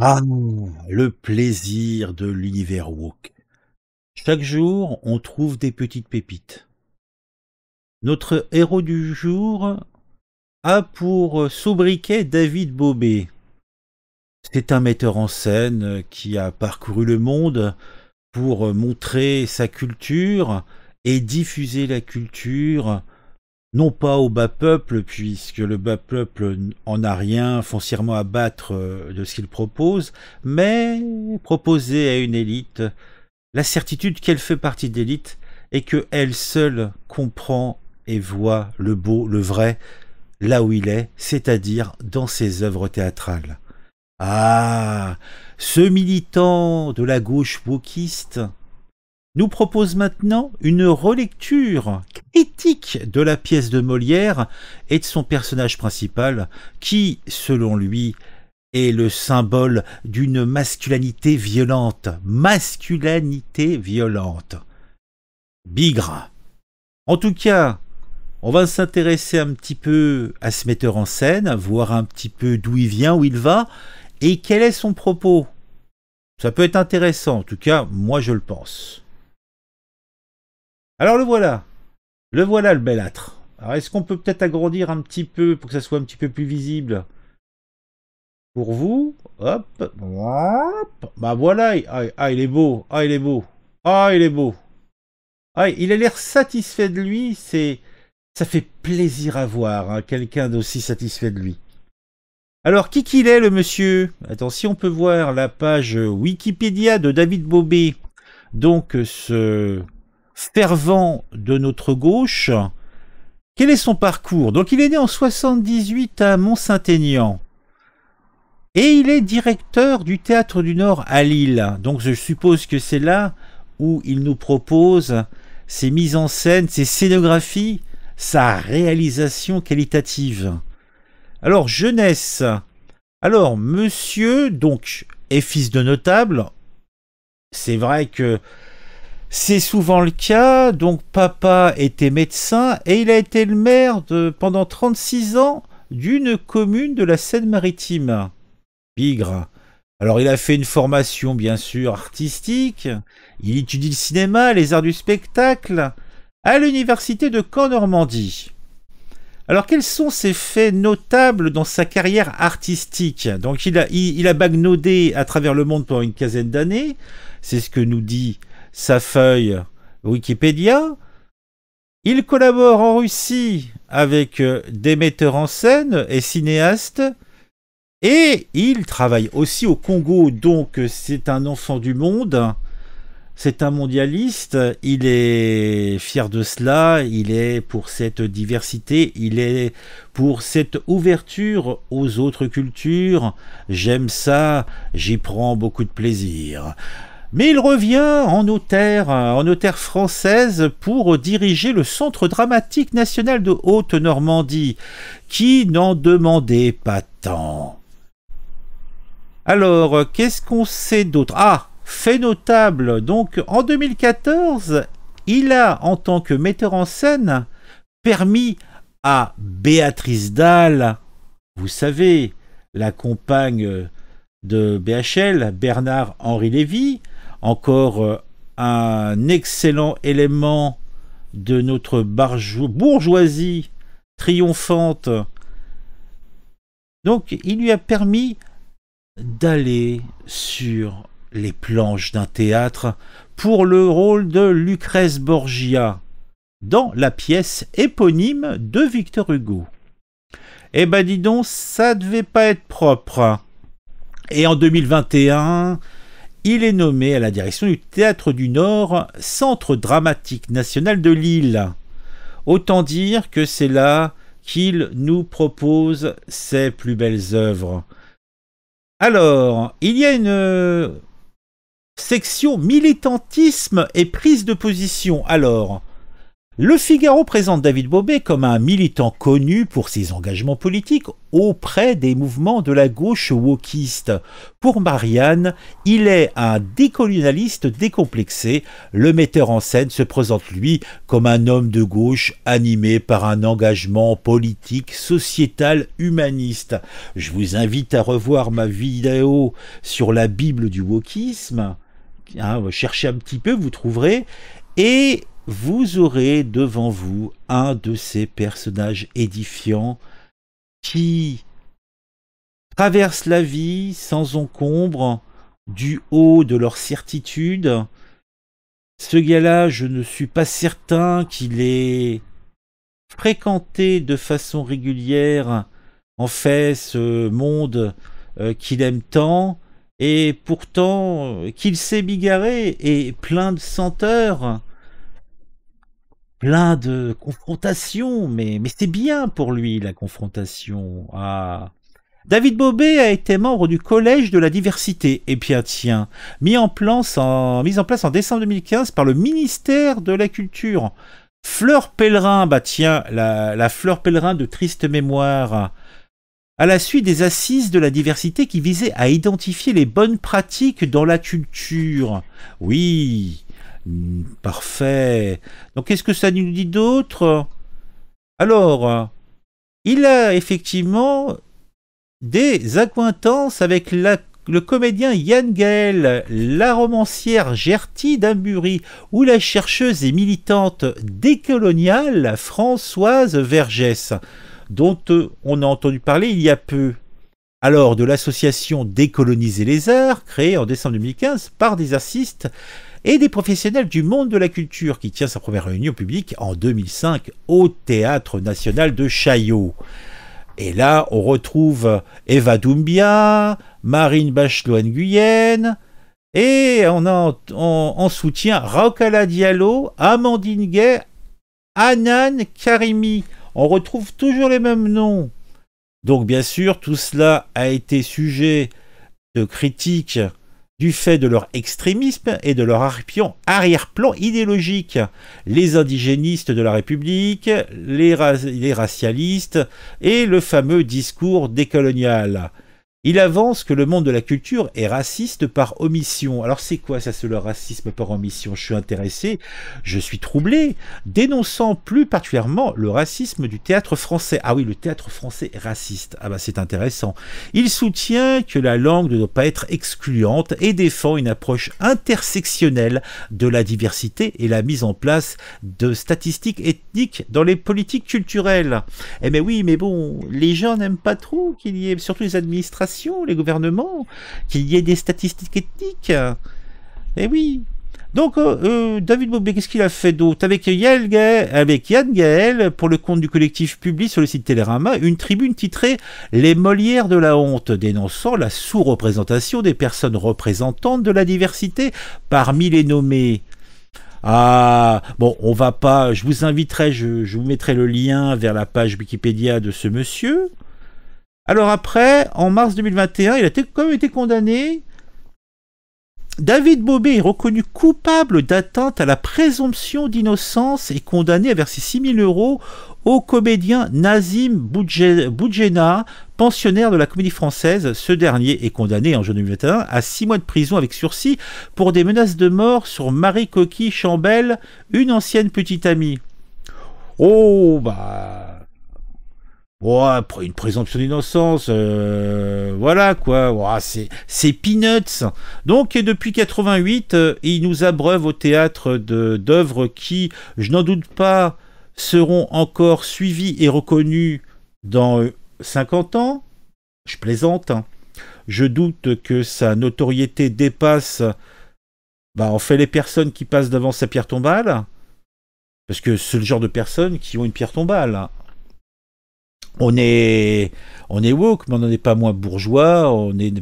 Ah, le plaisir de l'univers Woke Chaque jour, on trouve des petites pépites. Notre héros du jour a pour sobriquet David Bobé. C'est un metteur en scène qui a parcouru le monde pour montrer sa culture et diffuser la culture non pas au bas peuple, puisque le bas peuple en a rien foncièrement à battre euh, de ce qu'il propose, mais proposer à une élite la certitude qu'elle fait partie d'élite et qu'elle seule comprend et voit le beau, le vrai, là où il est, c'est-à-dire dans ses œuvres théâtrales. Ah, ce militant de la gauche wokiste nous propose maintenant une relecture éthique de la pièce de Molière et de son personnage principal, qui, selon lui, est le symbole d'une masculinité violente. Masculinité violente. Bigre. En tout cas, on va s'intéresser un petit peu à ce metteur en scène, voir un petit peu d'où il vient, où il va, et quel est son propos. Ça peut être intéressant, en tout cas, moi je le pense. Alors le voilà, le voilà le bel âtre. Alors est-ce qu'on peut peut-être agrandir un petit peu pour que ça soit un petit peu plus visible pour vous Hop, hop. Bah voilà, ah, il est beau, ah il est beau, ah il est beau. Ah, il a l'air satisfait de lui, c'est ça fait plaisir à voir hein, quelqu'un d'aussi satisfait de lui. Alors, qui qu'il est, le monsieur Attends, si on peut voir la page Wikipédia de David Bobé, donc ce fervent de notre gauche. Quel est son parcours Donc il est né en 78 à Mont-Saint-Aignan. Et il est directeur du Théâtre du Nord à Lille. Donc je suppose que c'est là où il nous propose ses mises en scène, ses scénographies, sa réalisation qualitative. Alors jeunesse. Alors monsieur, donc, est fils de notable. C'est vrai que c'est souvent le cas. Donc papa était médecin et il a été le maire pendant 36 ans d'une commune de la Seine-Maritime, Bigre. Alors il a fait une formation bien sûr artistique, il étudie le cinéma, les arts du spectacle, à l'université de Caen Normandie. Alors quels sont ses faits notables dans sa carrière artistique Donc il a, il, il a bagnodé à travers le monde pendant une quinzaine d'années, c'est ce que nous dit sa feuille Wikipédia. Il collabore en Russie avec euh, des metteurs en scène et cinéastes. Et il travaille aussi au Congo, donc euh, c'est un enfant du monde. C'est un mondialiste, il est fier de cela, il est pour cette diversité, il est pour cette ouverture aux autres cultures. J'aime ça, j'y prends beaucoup de plaisir. Mais il revient en notaire, euh, en notaire française, pour diriger le Centre dramatique national de Haute-Normandie, qui n'en demandait pas tant. Alors, euh, qu'est-ce qu'on sait d'autre Ah, fait notable, donc en 2014, il a, en tant que metteur en scène, permis à Béatrice Dahl, vous savez, la compagne de BHL, Bernard-Henri Lévy, encore euh, un excellent élément de notre bourgeoisie triomphante. Donc il lui a permis d'aller sur les planches d'un théâtre pour le rôle de Lucrèce Borgia dans la pièce éponyme de Victor Hugo. Eh ben dis donc, ça devait pas être propre. Et en 2021, il est nommé à la direction du Théâtre du Nord, Centre dramatique national de Lille. Autant dire que c'est là qu'il nous propose ses plus belles œuvres. Alors, il y a une euh, section militantisme et prise de position. Alors, le Figaro présente David Bobet comme un militant connu pour ses engagements politiques auprès des mouvements de la gauche wokiste. Pour Marianne, il est un décolonialiste décomplexé. Le metteur en scène se présente lui comme un homme de gauche animé par un engagement politique, sociétal, humaniste. Je vous invite à revoir ma vidéo sur la Bible du wokisme. Hein, cherchez un petit peu, vous trouverez. Et vous aurez devant vous un de ces personnages édifiants qui traversent la vie sans encombre, du haut de leur certitude. Ce gars-là, je ne suis pas certain qu'il ait fréquenté de façon régulière, en fait, ce monde euh, qu'il aime tant, et pourtant euh, qu'il s'est bigarré et plein de senteurs plein de confrontations, mais, mais c'est bien pour lui la confrontation. Ah. David Bobet a été membre du Collège de la diversité, et eh bien tiens, mis en, place en, en place en décembre 2015 par le ministère de la Culture. Fleur Pèlerin, bah tiens, la, la Fleur Pèlerin de triste mémoire. À la suite des assises de la diversité qui visaient à identifier les bonnes pratiques dans la culture. Oui, Hmm, parfait. Donc, qu'est-ce que ça nous dit d'autre Alors, il a effectivement des acquaintances avec le comédien Yann Gaël, la romancière Gertie Dambury ou la chercheuse et militante décoloniale Françoise Vergès, dont euh, on a entendu parler il y a peu alors de l'association Décoloniser les arts, créée en décembre 2015 par des artistes et des professionnels du monde de la culture qui tient sa première réunion publique en 2005 au Théâtre national de Chaillot. Et là, on retrouve Eva Doumbia, Marine bachelot guyenne et on soutient Rocala Diallo, Amandine Gay, Anan Karimi. On retrouve toujours les mêmes noms. Donc bien sûr, tout cela a été sujet de critiques du fait de leur extrémisme et de leur arrière-plan idéologique. Les indigénistes de la République, les, les racialistes et le fameux discours décolonial. Il avance que le monde de la culture est raciste par omission. Alors c'est quoi ça, ce le racisme par omission Je suis intéressé, je suis troublé, dénonçant plus particulièrement le racisme du théâtre français. Ah oui, le théâtre français est raciste. Ah bah c'est intéressant. Il soutient que la langue ne doit pas être excluante et défend une approche intersectionnelle de la diversité et la mise en place de statistiques ethniques dans les politiques culturelles. Eh mais oui, mais bon, les gens n'aiment pas trop qu'il y ait, surtout les administrations, les gouvernements, qu'il y ait des statistiques ethniques. Eh oui. Donc, euh, euh, David Bobé, qu'est-ce qu'il a fait d'autre avec, avec, Yann Gaël, pour le compte du collectif public sur le site Télérama, une tribune titrée Les Molières de la honte, dénonçant la sous-représentation des personnes représentantes de la diversité parmi les nommés. Ah, bon, on va pas. Je vous inviterai, je vous mettrai le lien vers la page Wikipédia de ce monsieur. Alors après, en mars 2021, il a quand même été condamné. David Bobet est reconnu coupable d'atteinte à la présomption d'innocence et condamné à verser 6 000 euros au comédien Nazim Boudjena, pensionnaire de la comédie française. Ce dernier est condamné en juin 2021 à 6 mois de prison avec sursis pour des menaces de mort sur Marie Coquille Chambel, une ancienne petite amie. Oh bah une présomption d'innocence, euh, voilà quoi, c'est, peanuts. Donc depuis 88, euh, il nous abreuve au théâtre de, d'œuvres qui, je n'en doute pas, seront encore suivies et reconnues dans 50 euh, ans. Je plaisante. Hein. Je doute que sa notoriété dépasse, bah, en fait, les personnes qui passent devant sa pierre tombale. Parce que c'est le genre de personnes qui ont une pierre tombale. Hein on est, on est woke, mais on n'en est pas moins bourgeois, on est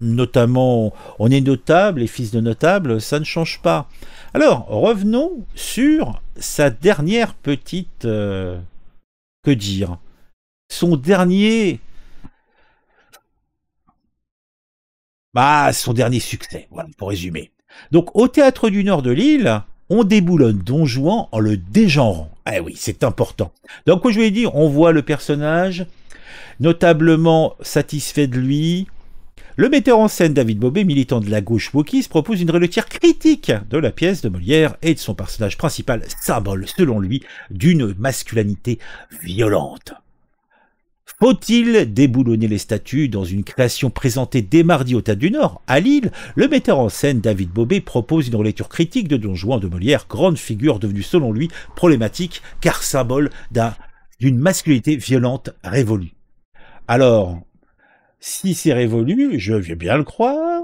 notamment, on est notable, les fils de notables, ça ne change pas. Alors, revenons sur sa dernière petite... Euh, que dire Son dernier... Bah, son dernier succès, voilà, pour résumer. Donc, au Théâtre du Nord de Lille, on déboulonne Don Juan en le dégenrant. Ah oui, c'est important. Donc, quoi je voulais dire, on voit le personnage notablement satisfait de lui. Le metteur en scène David Bobet, militant de la gauche wokiste, propose une relecture critique de la pièce de Molière et de son personnage principal, symbole, selon lui, d'une masculinité violente. Faut-il déboulonner les statues Dans une création présentée dès mardi au Théâtre du Nord, à Lille, le metteur en scène David Bobet propose une relecture critique de Don Juan de Molière, grande figure devenue selon lui problématique car symbole d'une masculinité violente révolue. Alors, si c'est révolu, je veux bien le croire,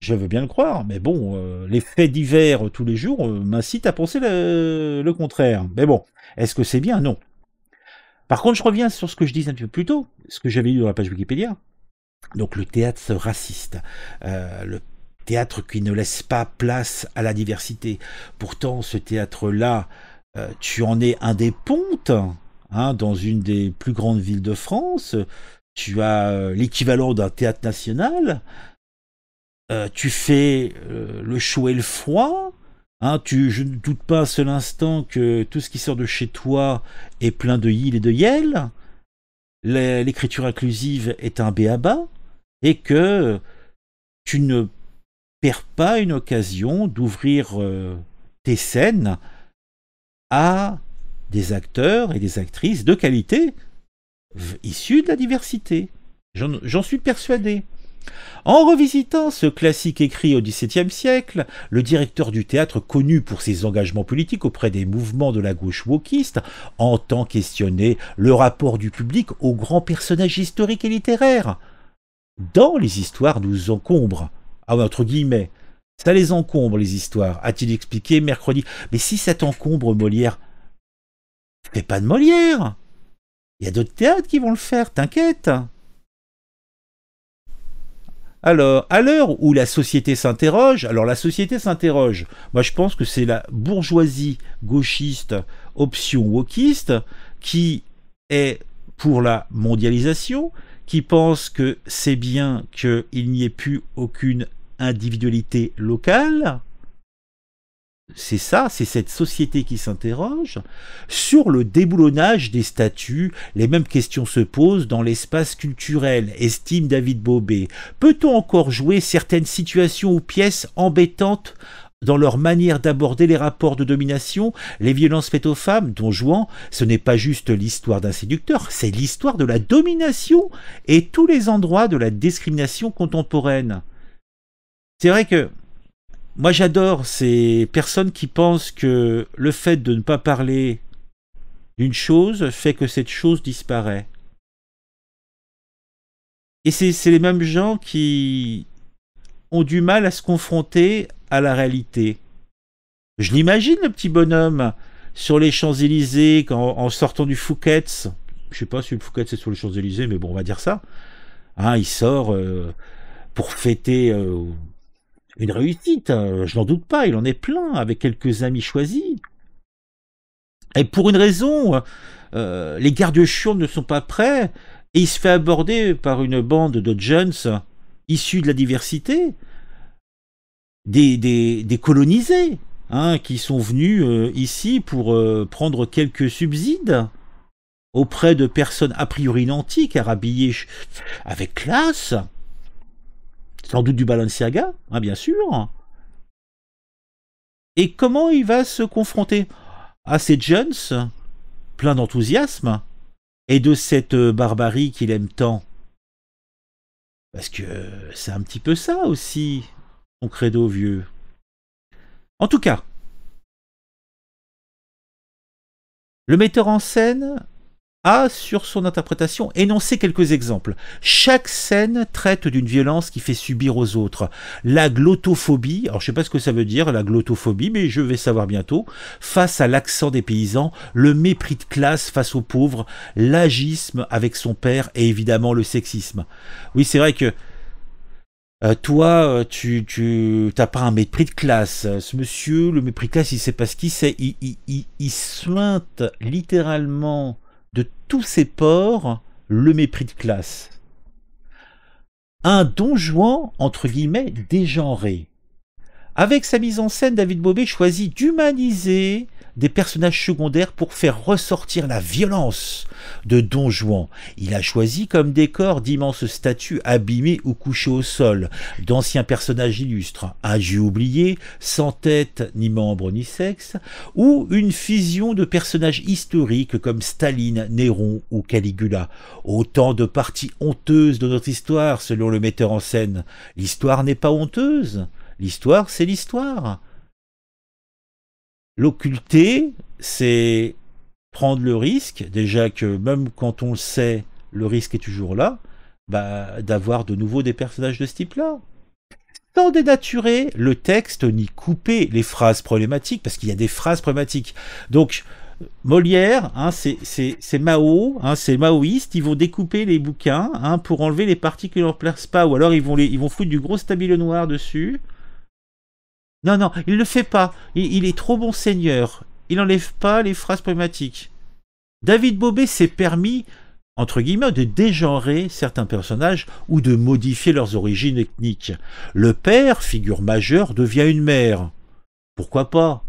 je veux bien le croire, mais bon, euh, les faits divers tous les jours euh, m'incitent à penser le contraire. Mais bon, est-ce que c'est bien Non. Par contre, je reviens sur ce que je disais un peu plus tôt, ce que j'avais lu dans la page Wikipédia. Donc le théâtre raciste, euh, le théâtre qui ne laisse pas place à la diversité. Pourtant, ce théâtre-là, euh, tu en es un des pontes hein, dans une des plus grandes villes de France. Tu as euh, l'équivalent d'un théâtre national. tu fais le chaud et le froid. Hein, tu, je ne doute pas un seul instant que tout ce qui sort de chez toi est plein de yil et de yel. L'écriture inclusive est un béaba et que tu ne perds pas une occasion d'ouvrir euh, tes scènes à des acteurs et des actrices de qualité issus de la diversité. J'en suis persuadé. En revisitant ce classique écrit au XVIIe siècle, le directeur du théâtre, connu pour ses engagements politiques auprès des mouvements de la gauche wokiste, entend questionner le rapport du public aux grands personnages historiques et littéraires. Dans les histoires nous encombrent, ah entre guillemets, ça les encombre les histoires, a-t-il expliqué mercredi. Mais si ça t'encombre Molière, fais pas de Molière. Il y a d'autres théâtres qui vont le faire, t'inquiète. Alors, à l'heure où la société s'interroge, alors la société s'interroge, moi je pense que c'est la bourgeoisie gauchiste, option wokiste, qui est pour la mondialisation, qui pense que c'est bien qu'il n'y ait plus aucune individualité locale, c'est ça, c'est cette société qui s'interroge sur le déboulonnage des statues. Les mêmes questions se posent dans l'espace culturel, estime David Bobet. Peut-on encore jouer certaines situations ou pièces embêtantes dans leur manière d'aborder les rapports de domination, les violences faites aux femmes, dont jouant, ce n'est pas juste l'histoire d'un séducteur, c'est l'histoire de la domination et tous les endroits de la discrimination contemporaine. C'est vrai que moi j'adore ces personnes qui pensent que le fait de ne pas parler d'une chose fait que cette chose disparaît. Et c'est les mêmes gens qui ont du mal à se confronter à la réalité. Je l'imagine le petit bonhomme sur les Champs-Élysées en sortant du Fouquet's. Je sais pas si le Fouquet's est sur les Champs-Élysées, mais bon, on va dire ça. Hein, il sort euh, pour fêter. Euh, une réussite, hein, je n'en doute pas, il en est plein, avec quelques amis choisis. Et pour une raison, euh, euh, les gardes chiens ne sont pas prêts, et il se fait aborder par une bande de jeunes issus de la diversité, des, des, colonisés, hein, qui sont venus euh, ici pour prendre quelques subsides auprès de personnes a priori nantiques, à habillées avec classe, sans doute du Balenciaga, hein, bien sûr. Et comment il va se confronter à ces jeunes plein d'enthousiasme et de cette euh, barbarie qu'il aime tant Parce que c'est un petit peu ça aussi, mon credo vieux. En tout cas, le metteur en scène a, sur son interprétation, énoncé quelques exemples. Chaque scène traite d'une violence qui fait subir aux autres. La glottophobie, alors je sais pas ce que ça veut dire, la glottophobie, mais je vais savoir bientôt, face à l'accent des paysans, le mépris de classe face aux pauvres, l'agisme avec son père et évidemment le sexisme. Oui, c'est vrai que euh, toi, euh, tu tu t'as pas un mépris de classe. Ce monsieur, le mépris de classe, il sait pas ce qu'il sait. Il, il, il, il sointe littéralement tous ses ports le mépris de classe. Un Don Juan, entre guillemets, dégenré. Avec sa mise en scène, David Bobet choisit d'humaniser des personnages secondaires pour faire ressortir la violence de Don Juan. Il a choisi comme décor d'immenses statues abîmées ou couchées au sol, d'anciens personnages illustres, âgés oubliés, sans tête ni membre ni sexe, ou une fusion de personnages historiques comme Staline, Néron ou Caligula. Autant de parties honteuses de notre histoire, selon le metteur en scène. L'histoire n'est pas honteuse. L'histoire, c'est l'histoire. L'occulter, c'est prendre le risque, déjà que même quand on le sait, le risque est toujours là, bah, d'avoir de nouveau des personnages de ce type-là. Sans dénaturer le texte ni couper les phrases problématiques, parce qu'il y a des phrases problématiques. Donc, Molière, hein, c'est Mao, hein, c'est maoïste, ils vont découper les bouquins hein, pour enlever les parties qui ne leur plaisent pas, ou alors ils vont, les, ils vont foutre du gros stabilo noir dessus, non, non, il ne le fait pas. Il, est trop bon seigneur. Il n'enlève pas les phrases problématiques. David Bobet s'est permis, entre guillemets, de dégenrer certains personnages ou de modifier leurs origines ethniques. Le père, figure majeure, devient une mère. Pourquoi pas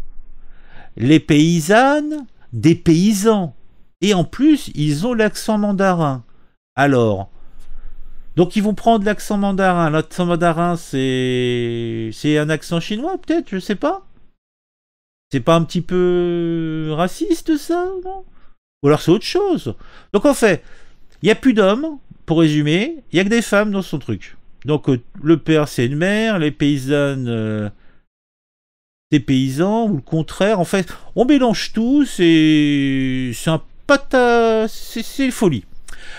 Les paysannes, des paysans. Et en plus, ils ont l'accent mandarin. Alors, donc ils vont prendre l'accent mandarin. L'accent mandarin, c'est c'est un accent chinois peut-être, je sais pas. C'est pas un petit peu raciste ça, Ou alors c'est autre chose. Donc en fait, il y a plus d'hommes, pour résumer, il y a que des femmes dans son truc. Donc euh, le père c'est une mère, les paysannes des euh, paysans ou le contraire. En fait, on mélange tout, c'est c'est un pata, c'est folie.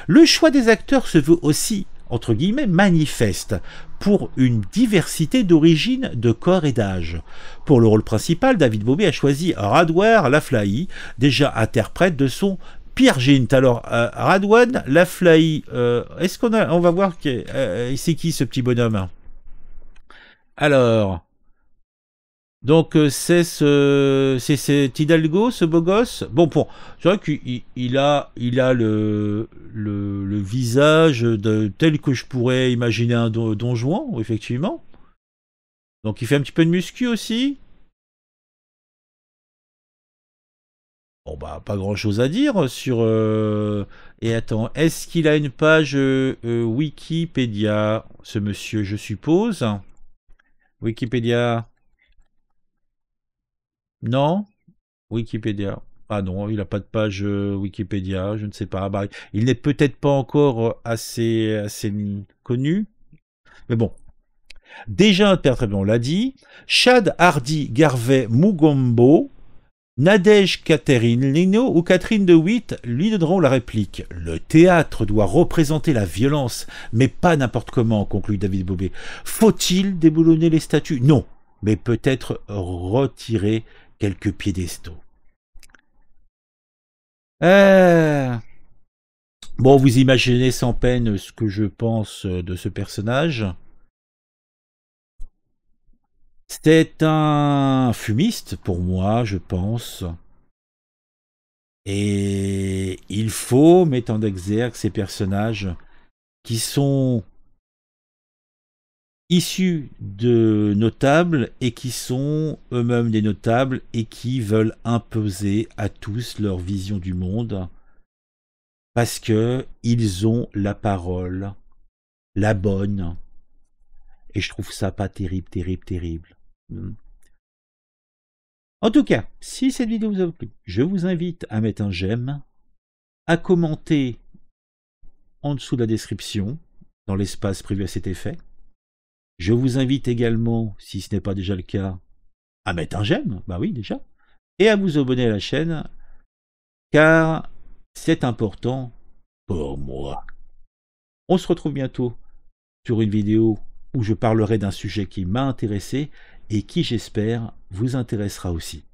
Le choix des acteurs se veut aussi entre guillemets, manifeste pour une diversité d'origine, de corps et d'âge. Pour le rôle principal, David Bowie a choisi Radware Laflahi, déjà interprète de son Pierre Gint. Alors, euh, Radwan euh, est-ce qu'on a, on va voir, qui euh, c'est qui ce petit bonhomme Alors, donc euh, c'est ce, c'est cet Hidalgo, ce beau gosse. Bon, bon c'est vrai qu'il il a, il a le, le, visage tel que je pourrais imaginer un don, Juan, effectivement. Donc il fait un petit peu de muscu aussi. Bon bah pas grand chose à dire sur. Euh, et attends, est-ce qu'il a une page euh, Wikipédia, ce monsieur, je suppose. Wikipédia. Non Wikipédia. Ah non, il n'a pas de page euh, Wikipédia, je ne sais pas. Bah, il n'est peut-être pas encore euh, assez, assez connu. Mais bon. Déjà, très bien, on l'a dit. Chad Hardy Garvey Mugombo, Nadège Catherine Lino ou Catherine de Witt lui donneront la réplique. Le théâtre doit représenter la violence, mais pas n'importe comment, conclut David Bobet. Faut-il déboulonner les statues Non, mais peut-être retirer quelques piédestaux. Euh. Bon, vous imaginez sans peine ce que je pense euh, de ce personnage. C'était un fumiste pour moi, je pense. Et il faut mettre en exergue ces personnages qui sont issus de notables et qui sont eux-mêmes des notables et qui veulent imposer à tous leur vision du monde parce que ils ont la parole, la bonne. Et je trouve ça pas terrible, terrible, terrible. Hmm. En tout cas, si cette vidéo vous a plu, je vous invite à mettre un j'aime, à commenter en dessous de la description, dans l'espace prévu à cet effet, je vous invite également, si ce n'est pas déjà le cas, à mettre un j'aime, bah oui déjà, et à vous abonner à la chaîne, car c'est important pour moi. On se retrouve bientôt sur une vidéo où je parlerai d'un sujet qui m'a intéressé et qui j'espère vous intéressera aussi.